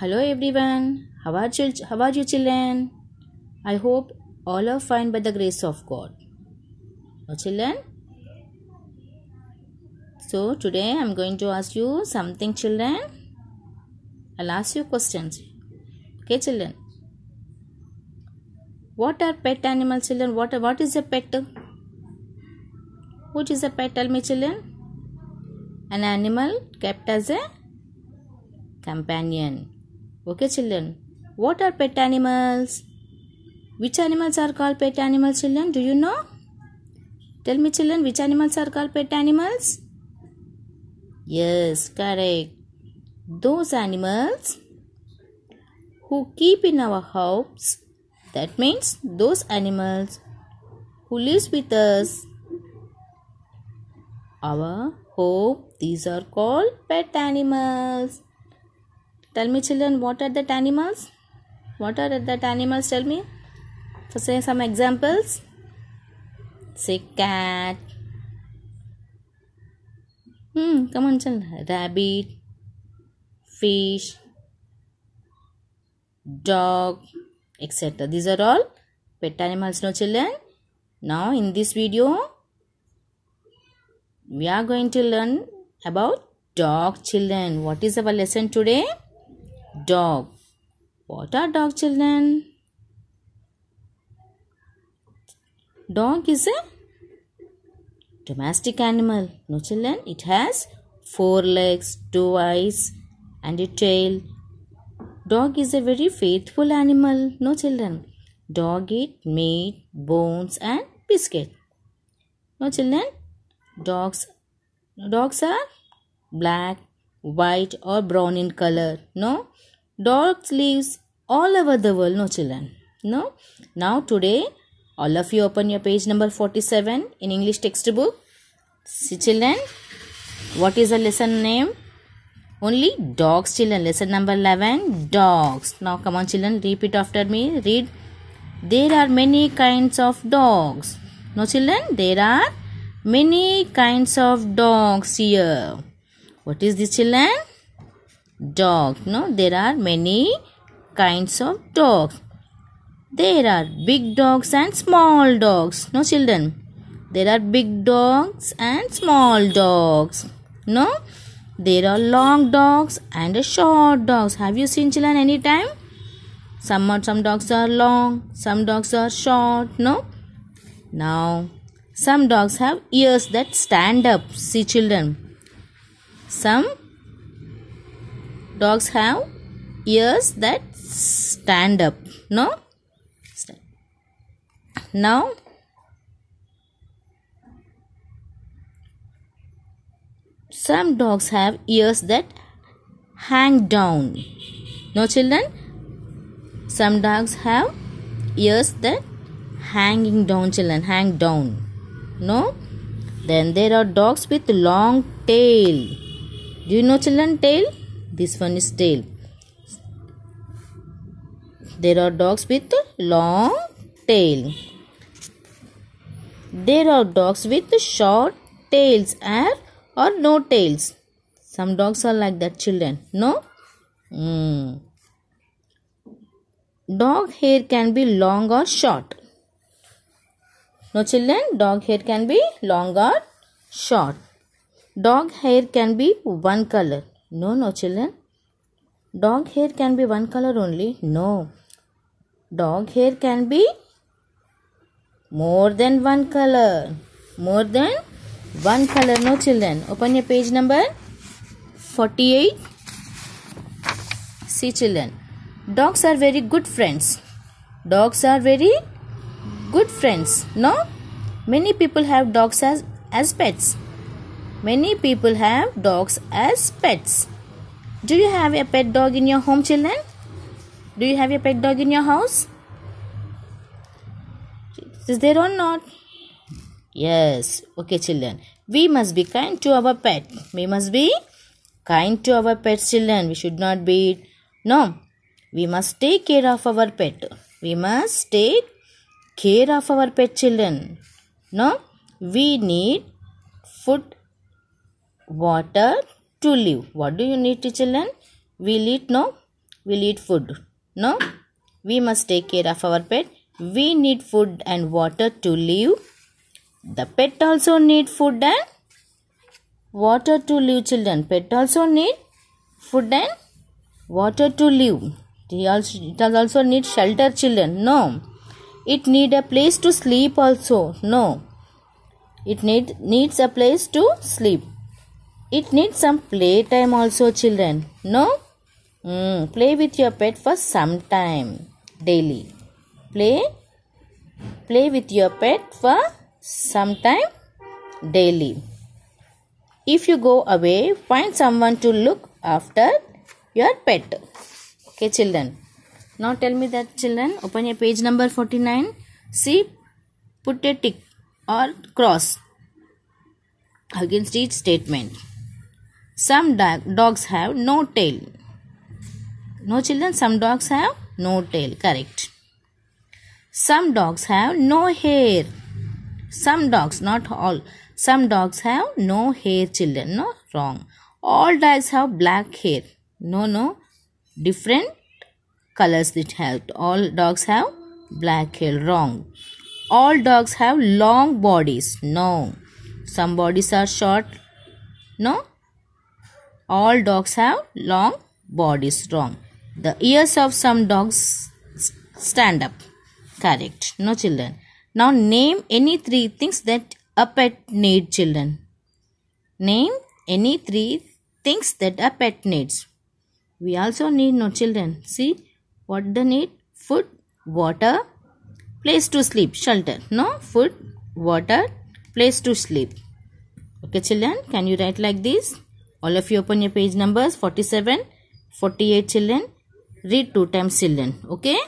Hello everyone. How are you, how are you children? I hope all are fine by the grace of God. Oh, children. So today I'm going to ask you something children. I'll ask you questions. Okay children. What are pet animals children? What are, what is a pet? What is a pet? Tell me children. An animal kept as a companion. Okay, children. What are pet animals? Which animals are called pet animals, children? Do you know? Tell me, children, which animals are called pet animals? Yes, correct. Those animals who keep in our house, that means those animals who lives with us, our home, these are called pet animals. Tell me children, what are that animals? What are that animals? Tell me. So say some examples. Say cat. Hmm, come on children. Rabbit. Fish. Dog. Etc. These are all pet animals, no children? Now in this video, we are going to learn about dog children. What is our lesson today? Dog. What are dog children? Dog is a domestic animal. No children, it has four legs, two eyes and a tail. Dog is a very faithful animal. No children. Dog eat meat, bones and biscuit. No children, dogs dogs are black white or brown in color. No, dogs lives all over the world. No, children. No. Now today, all of you open your page number forty-seven in English textbook. See, children, what is the lesson name? Only dogs, children. Lesson number eleven, dogs. Now, come on, children, repeat after me. Read. There are many kinds of dogs. No, children, there are many kinds of dogs here. What is this children? Dog. No, there are many kinds of dogs. There are big dogs and small dogs. No, children. There are big dogs and small dogs. No, there are long dogs and short dogs. Have you seen children any time? Some are, some dogs are long, some dogs are short. No. Now, some dogs have ears that stand up. See, children. Some dogs have ears that stand up. No? Now, some dogs have ears that hang down. No, children? Some dogs have ears that hanging down, children. Hang down. No? Then there are dogs with long tail. Do you know children tail? This one is tail. There are dogs with long tail. There are dogs with short tails and or no tails. Some dogs are like that children. No? Mm. Dog hair can be long or short. No children, dog hair can be long or short. Dog hair can be one color. No, no, children. Dog hair can be one color only. No. Dog hair can be more than one color. More than one color. No, children. Open your page number 48. See, children. Dogs are very good friends. Dogs are very good friends. No? Many people have dogs as, as pets. Many people have dogs as pets. Do you have a pet dog in your home, children? Do you have a pet dog in your house? Is there or not? Yes. Okay, children. We must be kind to our pet. We must be kind to our pet, children. We should not be. No. We must take care of our pet. We must take care of our pet, children. No. We need food water to live what do you need to children we'll eat no we'll eat food no we must take care of our pet we need food and water to live the pet also need food and water to live children pet also need food and water to live It also it also need shelter children no it need a place to sleep also no it need needs a place to sleep it needs some playtime also, children. No? Mm, play with your pet for some time daily. Play. Play with your pet for some time daily. If you go away, find someone to look after your pet. Okay, children. Now tell me that, children. Open your page number 49. See, put a tick or cross against each statement. Some dogs have no tail. No children, some dogs have no tail. Correct. Some dogs have no hair. Some dogs, not all. Some dogs have no hair, children. No, wrong. All dogs have black hair. No, no. Different colors it have. All dogs have black hair. Wrong. All dogs have long bodies. No. Some bodies are short. No all dogs have long bodies. Wrong. The ears of some dogs stand up. Correct. No children. Now name any three things that a pet needs children. Name any three things that a pet needs. We also need no children. See what they need? Food, water, place to sleep, shelter. No? Food, water, place to sleep. Okay children, can you write like this? All of you open your page numbers 47, 48 children. Read two times children. Okay.